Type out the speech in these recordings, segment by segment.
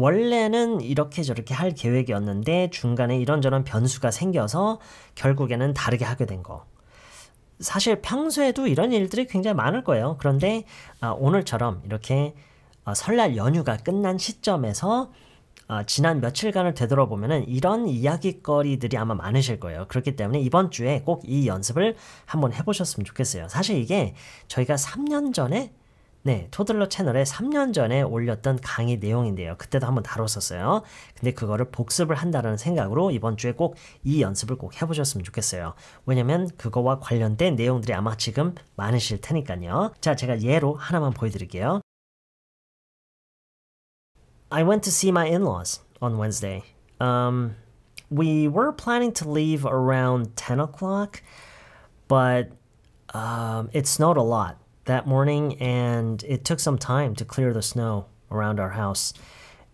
원래는 이렇게 저렇게 할 계획이었는데 중간에 이런저런 변수가 생겨서 결국에는 다르게 하게 된 거. 사실 평소에도 이런 일들이 굉장히 많을 거예요. 그런데 아, 오늘처럼 이렇게 어, 설날 연휴가 끝난 시점에서 어, 지난 며칠간을 되돌아보면 이런 이야기거리들이 아마 많으실 거예요. 그렇기 때문에 이번 주에 꼭 이 연습을 한번 해보셨으면 좋겠어요. 사실 이게 저희가 3년 전에 네, 토들러 채널에 3년 전에 올렸던 강의 내용인데요. 그때도 한번 다뤘었어요. 근데 그거를 복습을 한다는 생각으로 이번 주에 꼭 이 연습을 꼭 해보셨으면 좋겠어요. 왜냐면 그거와 관련된 내용들이 아마 지금 많으실 테니까요. 자, 제가 예로 하나만 보여드릴게요. I went to see my in-laws on Wednesday. Um, we were planning to leave around 10 o'clock, but um, it snowed a lot. that morning, and it took some time to clear the snow around our house,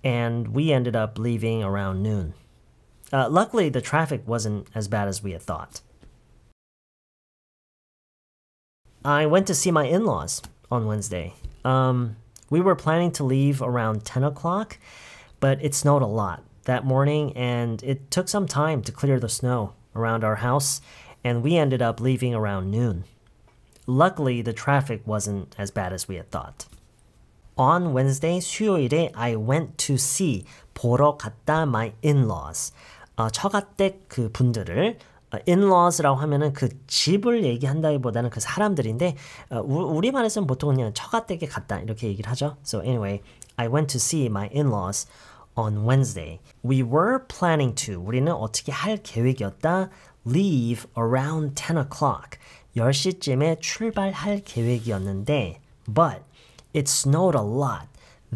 and we ended up leaving around noon. Uh, luckily, the traffic wasn't as bad as we had thought. I went to see my in laws on Wednesday. Um, we were planning to leave around 10 o'clock, but it snowed a lot that morning, and it took some time to clear the snow around our house, and we ended up leaving around noon. Luckily, the traffic wasn't as bad as we had thought. On Wednesday, 수요일에 I went to see 보러 갔다 my in-laws. 어, 처가댁 그 분들을 in-laws라고 하면은 그 집을 얘기한다기보다는 그 사람들인데 어, 우리 말에서는 보통 그냥 처가댁에 갔다 이렇게 얘기를 하죠. So anyway, I went to see my in-laws on Wednesday. We were planning to 우리는 어떻게 할 계획이었다. Leave around 10 o'clock. 10시쯤에 출발할 계획이었는데 but it snowed a lot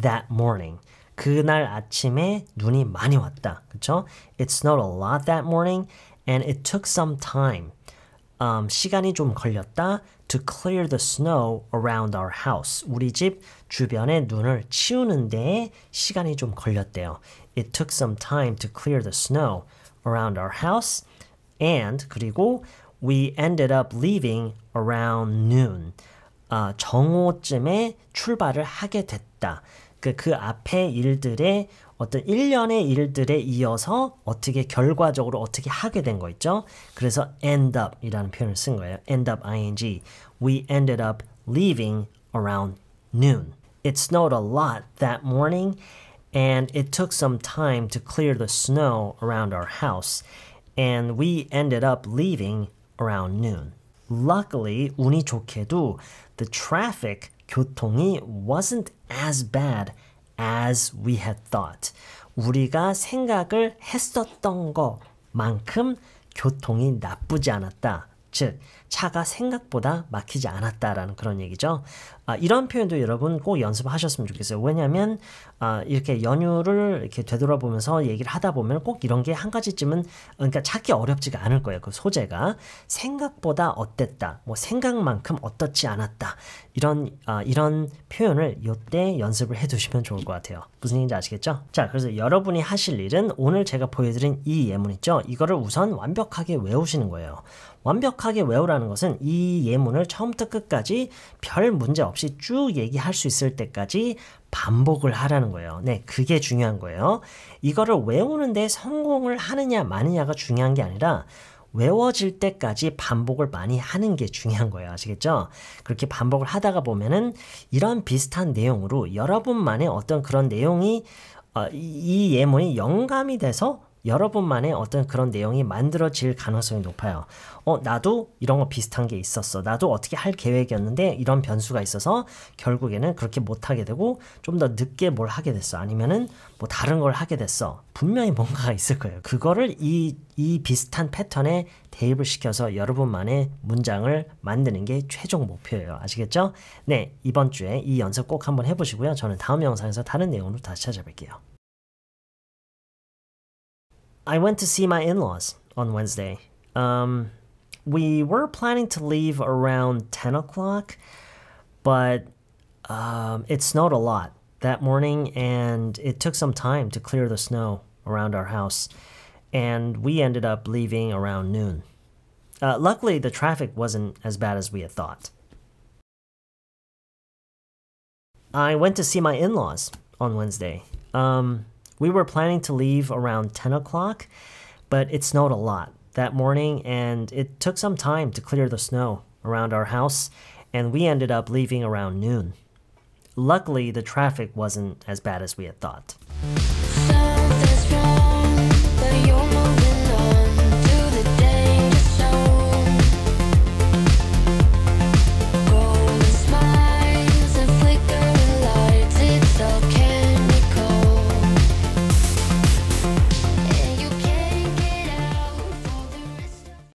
that morning. 그날 아침에 눈이 많이 왔다. 그렇죠? It snowed a lot that morning and it took some time. Um, 시간이 좀 걸렸다. To clear the snow around our house. 우리 집 주변에 눈을 치우는데 시간이 좀 걸렸대요. It took some time to clear the snow around our house. And 그리고 we ended up leaving around noon. 어, 정오쯤에 출발을 하게 됐다. 그, 그 앞에 일들의 어떤 일련의 일들에 이어서 어떻게 결과적으로 어떻게 하게 된 거 있죠? 그래서 end up 이라는 표현을 쓴 거예요. end up ing. We ended up leaving around noon. It snowed a lot that morning and it took some time to clear the snow around our house. And we ended up leaving around noon. Luckily, 운이 좋게도 the traffic, 교통이 wasn't as bad as we had thought. 우리가 생각을 했었던 것만큼 교통이 나쁘지 않았다. 즉, 차가 생각보다 막히지 않았다라는 그런 얘기죠. 아, 이런 표현도 여러분 꼭 연습하셨으면 좋겠어요. 왜냐하면 아, 이렇게 연휴를 이렇게 되돌아보면서 얘기를 하다 보면 꼭 이런 게 한 가지쯤은 그러니까 찾기 어렵지가 않을 거예요. 그 소재가 생각보다 어땠다, 뭐 생각만큼 어떻지 않았다 이런 아, 이런 표현을 이때 연습을 해두시면 좋을 것 같아요. 무슨 얘기인지 아시겠죠? 자, 그래서 여러분이 하실 일은 오늘 제가 보여드린 이 예문 있죠. 이거를 우선 완벽하게 외우시는 거예요. 완벽하게 외우라는 얘기라는 것은 이 예문을 처음부터 끝까지 별 문제 없이 쭉 얘기할 수 있을 때까지 반복을 하라는 거예요. 네, 그게 중요한 거예요. 이거를 외우는데 성공을 하느냐 마느냐가 중요한 게 아니라 외워질 때까지 반복을 많이 하는 게 중요한 거예요. 아시겠죠? 그렇게 반복을 하다가 보면은 이런 비슷한 내용으로 여러분만의 어떤 그런 내용이 어, 이 예문이 영감이 돼서 여러분만의 어떤 그런 내용이 만들어질 가능성이 높아요. 어, 나도 이런 거 비슷한 게 있었어. 나도 어떻게 할 계획이었는데 이런 변수가 있어서 결국에는 그렇게 못 하게 되고 좀 더 늦게 뭘 하게 됐어. 아니면은 뭐 다른 걸 하게 됐어. 분명히 뭔가가 있을 거예요. 그거를 이, 이 비슷한 패턴에 대입을 시켜서 여러분만의 문장을 만드는 게 최종 목표예요. 아시겠죠? 네, 이번 주에 이 연습 꼭 한번 해보시고요. 저는 다음 영상에서 다른 내용으로 다시 찾아뵐게요. I went to see my in laws on Wednesday. Um, we were planning to leave around 10 o'clock, but um, it snowed a lot that morning and it took some time to clear the snow around our house. And we ended up leaving around noon. Uh, luckily, the traffic wasn't as bad as we had thought. I went to see my in laws on Wednesday. Um, we were planning to leave around 10 o'clock, but it snowed a lot that morning and it took some time to clear the snow around our house, and we ended up leaving around noon. Luckily, the traffic wasn't as bad as we had thought.